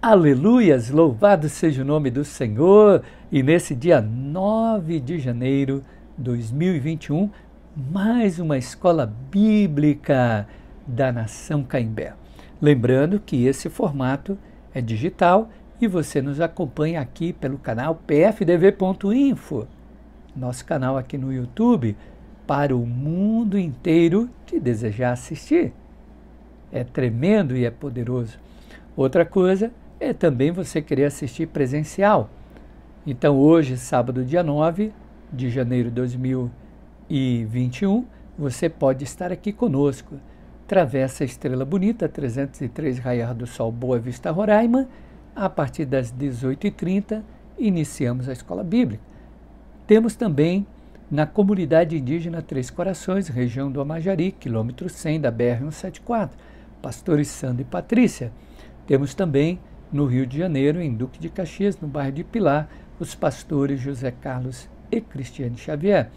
Aleluias, louvado seja o nome do Senhor! E nesse dia 9 de janeiro de 2021, mais uma escola bíblica da Nação Caimbé. Lembrando que esse formato é digital e você nos acompanha aqui pelo canal pfdv.info, nosso canal aqui no YouTube, para o mundo inteiro que desejar assistir. É tremendo e é poderoso. Outra coisa é também você querer assistir presencial. Então, hoje, sábado, dia 9 de janeiro de 2021, você pode estar aqui conosco. Travessa Estrela Bonita, 303 Raiar do Sol, Boa Vista, Roraima. A partir das 18h30, iniciamos a Escola Bíblica. Temos também na comunidade indígena Três Corações, região do Amajari, quilômetro 100 da BR-174, pastores Sandro e Patrícia. Temos também no Rio de Janeiro, em Duque de Caxias, no bairro de Pilar, os pastores José Carlos e Cristiane Xavier.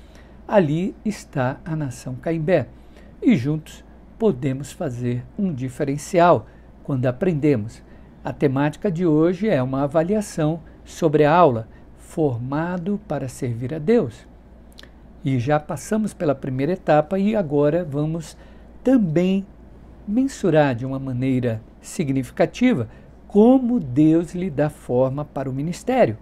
Ali está a nação Caimbé. E juntos podemos fazer um diferencial quando aprendemos. A temática de hoje é uma avaliação sobre a aula Formado para Servir a Deus. E já passamos pela primeira etapa e agora vamos também mensurar de uma maneira significativa como Deus lhe dá forma para o ministério.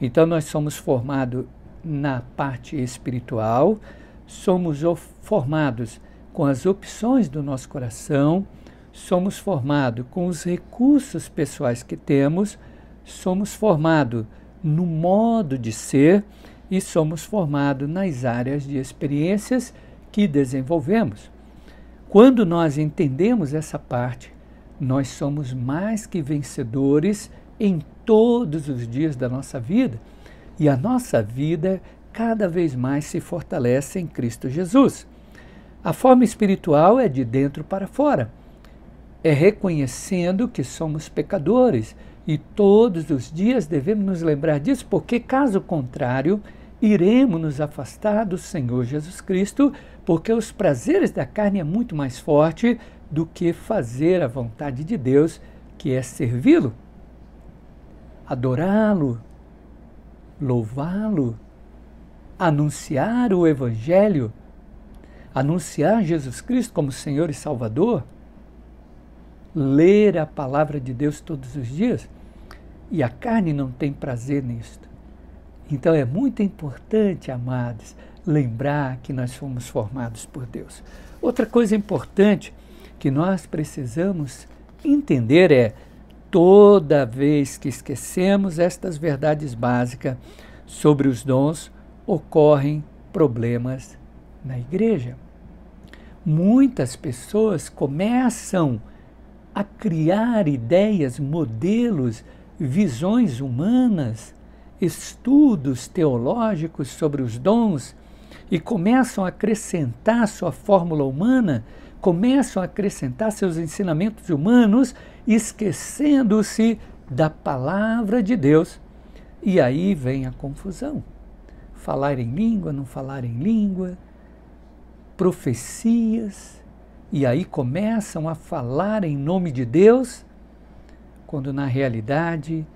Então, nós somos formados na parte espiritual, somos formados com as opções do nosso coração, somos formados com os recursos pessoais que temos, somos formados no modo de ser e somos formados nas áreas de experiências que desenvolvemos. Quando nós entendemos essa parte, nós somos mais que vencedores em todos os dias da nossa vida. E a nossa vida cada vez mais se fortalece em Cristo Jesus. A forma espiritual é de dentro para fora. É reconhecendo que somos pecadores e todos os dias devemos nos lembrar disso, porque caso contrário, iremos nos afastar do Senhor Jesus Cristo, porque os prazeres da carne é muito mais forte do que fazer a vontade de Deus, que é servi-lo, adorá-lo, louvá-lo, anunciar o Evangelho, anunciar Jesus Cristo como Senhor e Salvador, ler a palavra de Deus todos os dias. E a carne não tem prazer nisto. Então é muito importante, amados, lembrar que nós fomos formados por Deus. Outra coisa importante que nós precisamos entender é toda vez que esquecemos estas verdades básicas sobre os dons, ocorrem problemas na igreja. Muitas pessoas começam a criar ideias, modelos, visões humanas, estudos teológicos sobre os dons e começam a acrescentar sua fórmula humana começam a acrescentar seus ensinamentos humanos, esquecendo-se da palavra de Deus. E aí vem a confusão. Falar em língua, não falar em língua, profecias, e aí começam a falar em nome de Deus, quando na realidade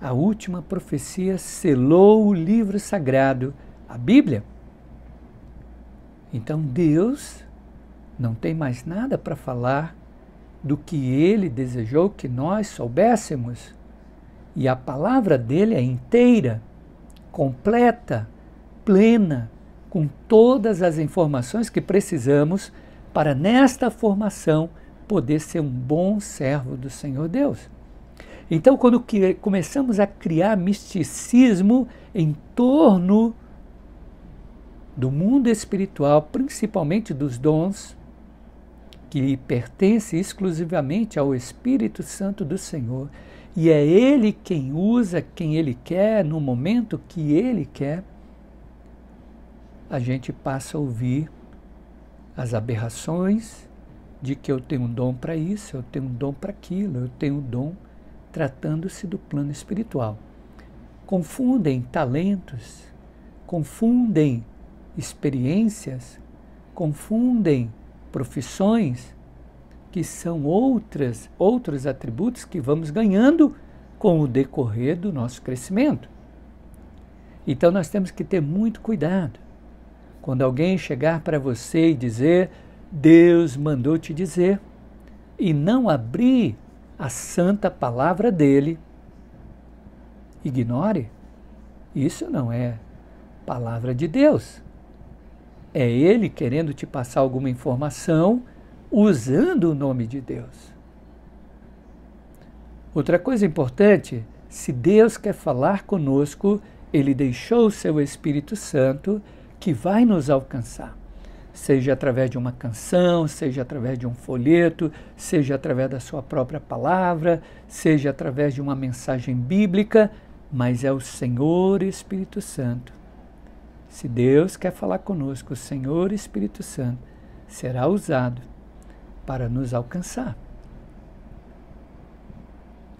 a última profecia selou o livro sagrado, a Bíblia. Então Deus não tem mais nada para falar do que ele desejou que nós soubéssemos. E a palavra dele é inteira, completa, plena, com todas as informações que precisamos para, nesta formação, poder ser um bom servo do Senhor Deus. Então, quando começamos a criar misticismo em torno do mundo espiritual, principalmente dos dons, que pertence exclusivamente ao Espírito Santo do Senhor. E é Ele quem usa quem Ele quer, no momento que Ele quer. A gente passa a ouvir as aberrações de que eu tenho um dom para isso, eu tenho um dom para aquilo, eu tenho um dom tratando-se do plano espiritual. Confundem talentos, confundem experiências, confundem profissões, que são outras, outros atributos que vamos ganhando com o decorrer do nosso crescimento. Então nós temos que ter muito cuidado. Quando alguém chegar para você e dizer, Deus mandou te dizer, e não abrir a santa palavra dele, ignore. Isso não é palavra de Deus. É ele querendo te passar alguma informação usando o nome de Deus. Outra coisa importante, se Deus quer falar conosco, ele deixou o seu Espírito Santo que vai nos alcançar. Seja através de uma canção, seja através de um folheto, seja através da sua própria palavra, seja através de uma mensagem bíblica, mas é o Senhor Espírito Santo se Deus quer falar conosco, o Senhor Espírito Santo será usado para nos alcançar.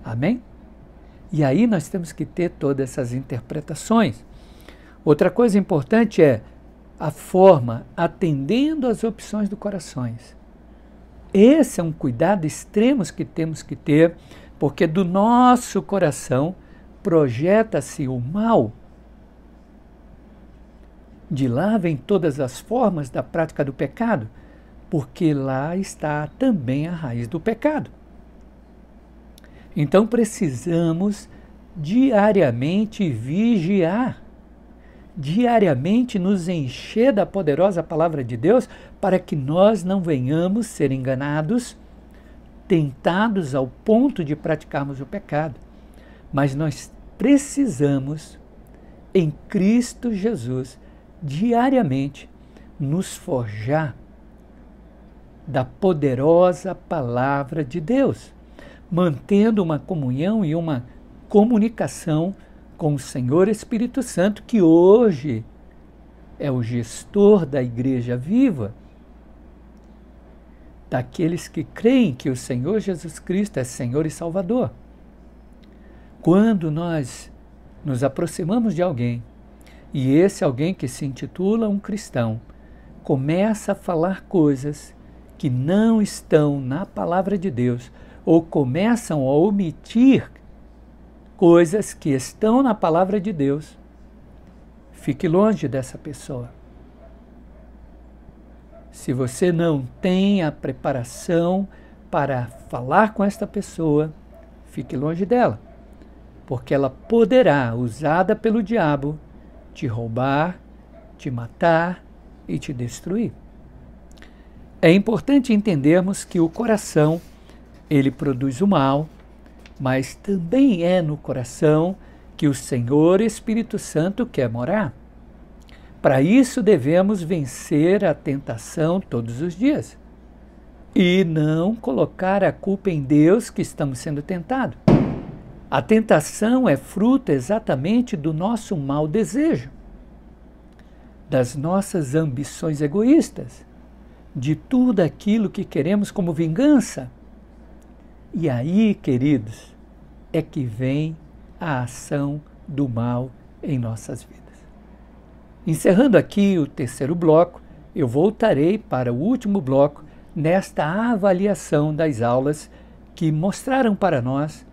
Amém? E aí nós temos que ter todas essas interpretações. Outra coisa importante é a forma atendendo às opções do corações. Esse é um cuidado extremo que temos que ter, porque do nosso coração projeta-se o mal de lá vêm todas as formas da prática do pecado, porque lá está também a raiz do pecado. Então precisamos diariamente vigiar, diariamente nos encher da poderosa palavra de Deus para que nós não venhamos ser enganados, tentados ao ponto de praticarmos o pecado. Mas nós precisamos, em Cristo Jesus, diariamente nos forjar da poderosa palavra de Deus, mantendo uma comunhão e uma comunicação com o Senhor Espírito Santo, que hoje é o gestor da Igreja Viva, daqueles que creem que o Senhor Jesus Cristo é Senhor e Salvador. Quando nós nos aproximamos de alguém e esse alguém que se intitula um cristão começa a falar coisas que não estão na palavra de Deus ou começam a omitir coisas que estão na palavra de Deus. Fique longe dessa pessoa. Se você não tem a preparação para falar com esta pessoa, fique longe dela, porque ela poderá, usada pelo diabo, te roubar, te matar e te destruir. É importante entendermos que o coração, ele produz o mal, mas também é no coração que o Senhor Espírito Santo quer morar. Para isso devemos vencer a tentação todos os dias e não colocar a culpa em Deus que estamos sendo tentados. A tentação é fruto exatamente do nosso mau desejo, das nossas ambições egoístas, de tudo aquilo que queremos como vingança. E aí, queridos, é que vem a ação do mal em nossas vidas. Encerrando aqui o terceiro bloco, eu voltarei para o último bloco nesta avaliação das aulas que mostraram para nós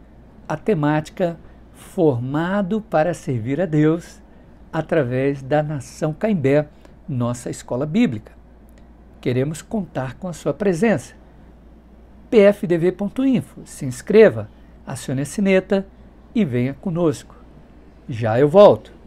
a temática Formado para Servir a Deus através da Nação Caimbé, nossa escola bíblica. Queremos contar com a sua presença. pfdv.info, se inscreva, acione a sineta e venha conosco. Já eu volto.